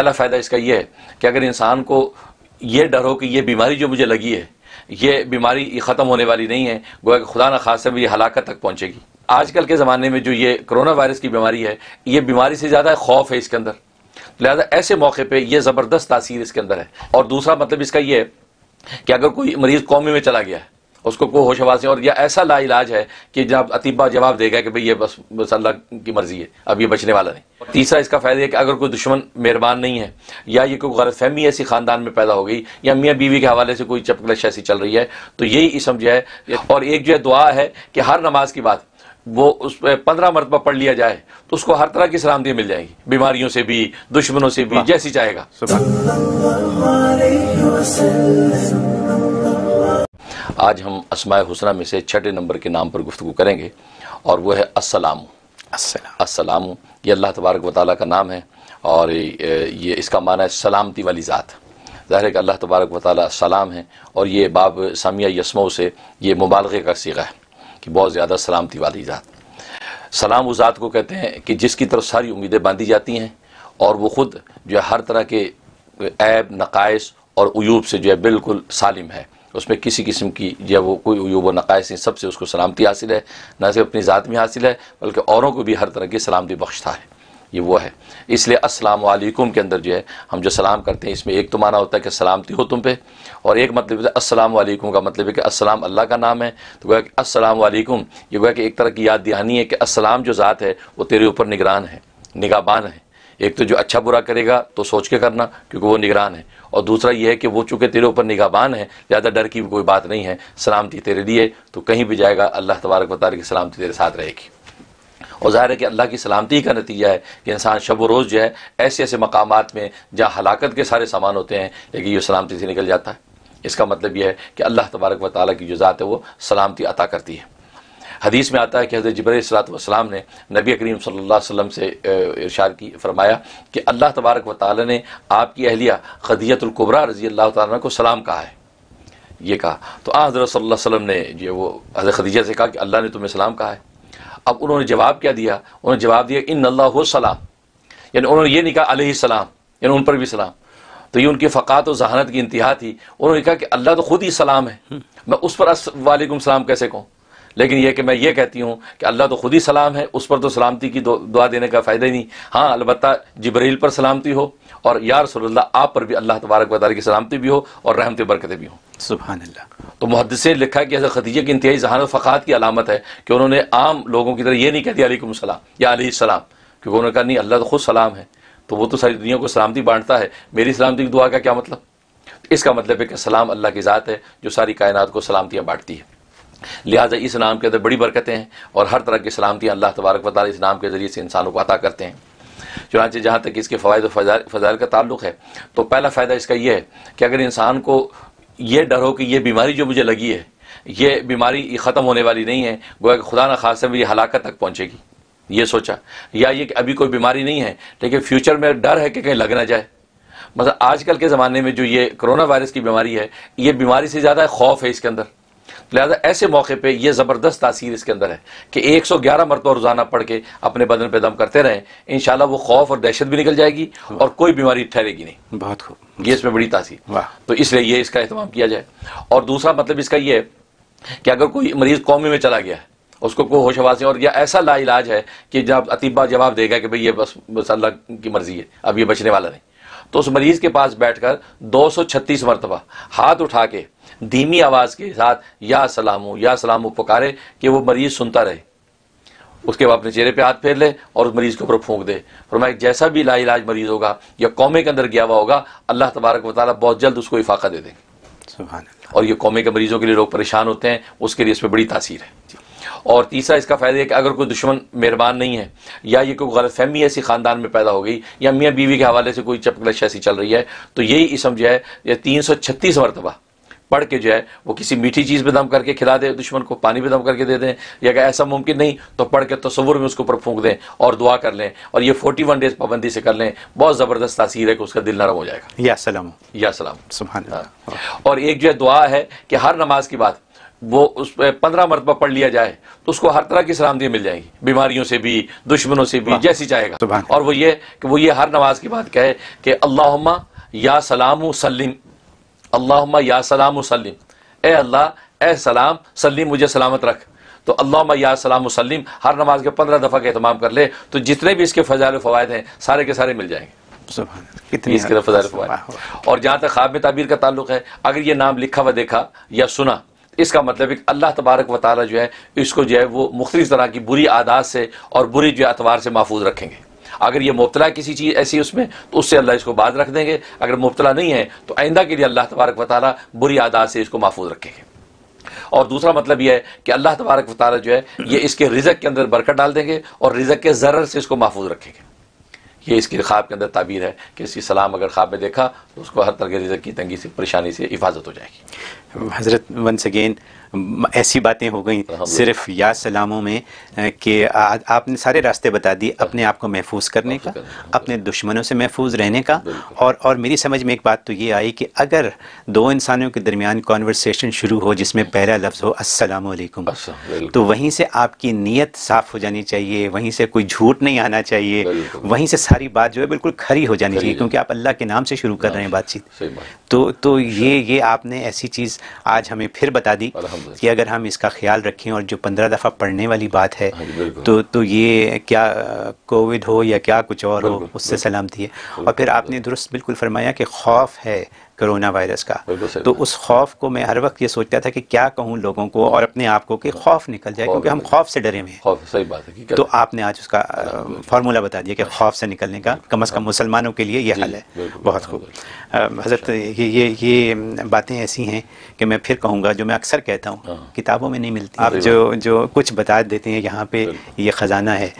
पहला फ़ायदा इसका यह है कि अगर इंसान को यह डर हो कि यह बीमारी जो मुझे लगी है ये बीमारी ख़त्म होने वाली नहीं है गोया कि खुदा न खास भी हलाकत तक पहुँचेगी आजकल के ज़माने में जो ये करोना वायरस की बीमारी है ये बीमारी से ज़्यादा खौफ है इसके अंदर लिहाजा ऐसे मौके पर यह ज़बरदस्त तासीर इसके अंदर है और दूसरा मतलब इसका यह है कि अगर कोई मरीज़ कौमी में चला गया है उसको को होशवासी और यह ऐसा ला इलाज है कि जब अतिबा जवाब देगा कि भाई ये बस बस अल्लाह की मर्जी है अब ये बचने वाला नहीं तीसरा इसका फ़ायदा है कि अगर कोई दुश्मन मेहरबान नहीं है या ये कोई गलत फहमी ऐसी ख़ानदान में पैदा हो गई या मियाँ बीवी के हवाले से कोई चपकलश ऐसी चल रही है तो यही इसम जो है और एक जो है दुआ है कि हर नमाज की बात वो उस पर पंद्रह मरतबा पढ़ लिया जाए तो उसको हर तरह की सलामती मिल जाएगी बीमारियों से भी दुश्मनों से भी जैसी चाहेगा आज हम असमाय हुसना में से छठे नंबर के नाम पर गुफ्तु करेंगे और वह है असलाम असलाम ये अल्लाह तबारक वाली का नाम है और ये इसका माना है सलामती वाली ज़ात ज़ाहिर है कि अल्लाह तबारक वाली सलाम है और ये बाब सामिया यस्मो से ये मुबालगे का सीगा है कि बहुत ज़्यादा सलामती वाली ज़ात सलाम उस ज़ात को कहते हैं कि जिसकी तरफ सारी उम्मीदें बांधी जाती हैं और वो ख़ुद जो है हर तरह के ऐब नकाइश और अयूब से जो है बिल्कुल सालिम है उसमें किसी किस्म की या वो कोई वो नकायस नहीं सबसे उसको सलामती हासिल है न सिर्फ अपनी ज़ात में हासिल है बल्कि औरों को भी हर तरह की सलामती बख्शता है ये वो है इसलिए अस्सलाम वालेकुम के अंदर जो है हम जो सलाम करते हैं इसमें एक तो माना होता है कि सलामती हो तुम पे और एक मतलब अस्सलाम वालेकुम का मतलब है कि अस्सलाम अल्लाह का नाम है तो गोया कि अस्सलाम वालेकुम ये गोया कि एक तरह की याद दहानी है कि अस्सलाम जो ज़ात है वो तेरे ऊपर निगरान है निगाबान है एक तो जो अच्छा बुरा करेगा तो सोच के करना क्योंकि वो निगरान है और दूसरा यह है कि वो चूँकि तेरे ऊपर निगाहबान है ज़्यादा डर की कोई बात नहीं है सलामती तेरे लिए तो कहीं भी जाएगा अल्लाह तबारक वाली की सलामती तेरे साथ रहेगी और ज़ाहिर है कि अल्लाह की सलामती का नतीजा है कि इंसान शब व रोज़ जो है ऐसे ऐसे मकाम में जहाँ हलाकत के सारे सामान होते हैं लेकिन ये सलामती से निकल जाता है इसका मतलब यह है कि अल्लाह तबारक व ताली की जो ज़ात है वो सलामती अता करती है हदीस में आता है कि हज़रत जबर सलाम ने नबी करीम सल्ला वसम से इशार की फरमाया कि अल्लाह तबारक व ताली ने आपकी अहलिया ख़दीतुल्कुबरा रजी अल्लाह तक को सलाम कहा है ये कहा तो आ हज़रत सल्ला वसम ने जो वो हज़रत खदीजा से कहा कि अल्लाह ने तुम्हें सलाम कहा है अब उन्होंने जवाब क्या दिया उन्होंने जवाब दिया इन अल्लाह सलाम यानी उन्होंने ये नहीं कहा सलाम यानी उन पर भी सलाम तो ये उनकी फ़कात और जहानत की इंतहा थी उन्होंने कहा कि अल्लाह तो ख़ुद ही सलाम है मैं उस पर वालेकुम सलाम कैसे कहूँ लेकिन यह कि मैं ये कहती हूँ कि अल्लाह तो खुद ही सलाम है उस पर तो सलामती की दुआ देने का फ़ायदा ही नहीं हाँ अलबत् जबरील पर सलामती हो और यार सल्ला आप पर भी अल्लाह तबारक वाली की सलामती भी हो और रहमत बरकतें भी हों सुबह तो मुहदस ने लिखा कि हज़रत खदीजा की इंतहाई जहान फ़ात की अलामत है कि उन्होंने आम लोगों की तरह ये नहीं कह दिया सलाम या अली सलाम क्योंकि उन्होंने कहा नहीं अल्लाह तो खुद सलाम है तो वो तो सारी दुनिया को सलामती बांटता है मेरी सलामती की दुआ का क्या मतलब इसका मतलब है कि सलाम अल्लाह की ज़ात है जो सारी कायनात को सलामतियाँ बांटती है लिहाजा इस नाम के अंदर बड़ी बरकतें हैं और हर तरह की सलामती अल्लाह तबारक वाली इस नाम के ज़रिए से इंसानों को अता करते हैं चुनाचे जहाँ तक इसके फ़वाद फ़जाइल का ताल्लुक है तो पहला फ़ायदा इसका यह है कि अगर इंसान को ये डर हो कि ये बीमारी जो मुझे लगी है ये बीमारी ख़त्म होने वाली नहीं है गोया कि खुदा न खासा मेरी हलाकत तक पहुँचेगी ये सोचा या ये कि अभी कोई बीमारी नहीं है लेकिन फ्यूचर में डर है कि कहीं लग ना जाए मतलब आजकल के ज़माने में जो ये कोरोना वायरस की बीमारी है ये बीमारी से ज़्यादा खौफ है इसके अंदर लिहाजा ऐसे मौके पर यह ज़बरदस्त तासीर इसके अंदर है कि एक सौ ग्यारह मरतबा रोज़ाना पढ़ के अपने बदन पर दम करते रहें इन वो खौफ और दहशत भी निकल जाएगी और कोई बीमारी ठहरेगी नहीं बहुत खूब ये इसमें बड़ी तासीर तो इसलिए ये इसका अहतमाम किया जाए और दूसरा मतलब इसका यह है कि अगर कोई मरीज़ कौमी में चला गया है उसको को होश आवाज़ें और या ऐसा लाइलाज है कि जब अतीबा जवाब देगा कि भाई ये बस बस अल्लाह की मर्ज़ी है अब ये बचने वाला नहीं तो उस मरीज के पास बैठकर 236 मरतबा हाथ उठा के धीमी आवाज़ के साथ या सलामू या सलामू पुकारे कि वो मरीज़ सुनता रहे उसके बाद अपने चेहरे पे हाथ फेर ले और उस मरीज़ के ऊपर फूंक दे और मैं जैसा भी लाइलाज मरीज़ होगा या कौमे के अंदर गया हुआ होगा अल्लाह तबारक वाली बहुत जल्द उसको इफाका दे देंगे और ये कौमे के मरीज़ों के लिए लोग परेशान होते हैं उसके लिए इसमें बड़ी तासीर है और तीसरा इसका फ़ायदा है कि अगर कोई दुश्मन मेहरबान नहीं है या ये कोई गलत फहमी ऐसी ख़ानदान में पैदा हो गई या मियाँ बीवी के हवाले से कोई चपकलश ऐसी चल रही है तो यही इसम जो है यह तीन सौ छत्तीस मरतबा पढ़ के जो है वो किसी मीठी चीज़ पर दम करके खिला दें दुश्मन को पानी में दम करके दे दें या अगर ऐसा मुमकिन नहीं तो पढ़ के तस्वुर में उसके ऊपर फूंक दें और दुआ कर लें और ये फोर्टी वन डेज पाबंदी से कर लें बहुत ज़बरदस्त तासीर है कि उसका दिल नरम हो जाएगा या सलाम या सलाम सुबह हाँ। और एक जो है दुआ है कि हर नमाज की बात वो उस पंद्रह मरतबा पढ़ लिया जाए तो उसको हर तरह की सलामती मिल जाएगी बीमारियों से भी दुश्मनों से भी जैसी चाहेगा और वो ये कि वो ये हर नमाज की बात कहे कि अल्लाह या सलाम सलीम अल्लाह या सलाम सलीम ए अल्लाह ए सलाम सलीम मुझे सलामत रख तो अल्लाह या सलाम सलीम हर नमाज के पंद्रह दफ़ा का अहतमाम कर ले तो जितने भी इसके फजाल फ़वायद हैं सारे के सारे मिल जाएंगे कितनी इसके फजाल फ़वाद और जहाँ तक ख्वाब में ताबीर का ताल्लुक है अगर ये नाम लिखा हुआ देखा या सुना इसका मतलब एक अल्लाह तबारक व जो है इसको जो है वो मुख्तलि तरह की बुरी आदात से और बुरी जो अतवार से महफूज रखेंगे अगर ये मुबतला किसी चीज़ ऐसी उसमें तो उससे अल्लाह इसको बाज रख देंगे अगर मुबतला नहीं है तो आइंदा के लिए अल्लाह तबारक व बुरी आदात से इसको महफूज रखेंगे और दूसरा मतलब यह है कि अल्लाह तबारक वाली जो है ये इसके रिजक के अंदर बरकत डाल देंगे और रिजक के ज़र्र से इसको महफूज रखेंगे ये इसके ख्वाब के अंदर ताबीर है कि इसकी सलाम अगर ख्वाब में देखा तो उसको हर तरह के रिजक की तंगी से परेशानी से हिफाजत हो जाएगी हज़रत वंस अगेन ऐसी बातें हो गई सिर्फ या सलामों में कि आपने सारे रास्ते बता दिए अपने आप को महफूज करने का अपने दुश्मनों से महफूज रहने का और और मेरी समझ में एक बात तो ये आई कि अगर दो इंसानों के दरमियान कॉन्वर्सेशन शुरू हो जिसमें पहला लफ्ज़ हो अस्सलाम वालेकुम तो वहीं से आपकी नीयत साफ़ हो जानी चाहिए वहीं से कोई झूठ नहीं आना चाहिए वहीं से सारी बात जो है बिल्कुल खरी हो जानी चाहिए क्योंकि आप अल्लाह के नाम से शुरू कर रहे हैं बातचीत तो तो ये अच्छा। ये आपने ऐसी चीज़ आज हमें फिर बता दी कि अगर हम इसका ख्याल रखें और जो पंद्रह दफ़ा पढ़ने वाली बात है हाँ तो तो ये क्या कोविड हो या क्या कुछ और हो उससे सलामती है और फिर आपने दुरुस्त बिल्कुल फरमाया कि खौफ है कोरोना वायरस का तो उस खौफ को मैं हर वक्त ये सोचता था कि क्या कहूँ लोगों को और अपने आप को कि खौफ निकल जाए क्योंकि हम खौफ से डरे हुए सही बात है तो आपने आज उसका हाँ, फार्मूला बता दिया कि अच्छा। खौफ से निकलने का कम अज़ कम हाँ। मुसलमानों के लिए यह हल है बहुत खूब हजरत अच्छा। ये ये ये बातें ऐसी हैं कि मैं फिर कहूँगा जो मैं अक्सर कहता हूँ हाँ। किताबों में नहीं मिलती आप जो जो कुछ बता देते हैं यहाँ पे ये ख़जाना है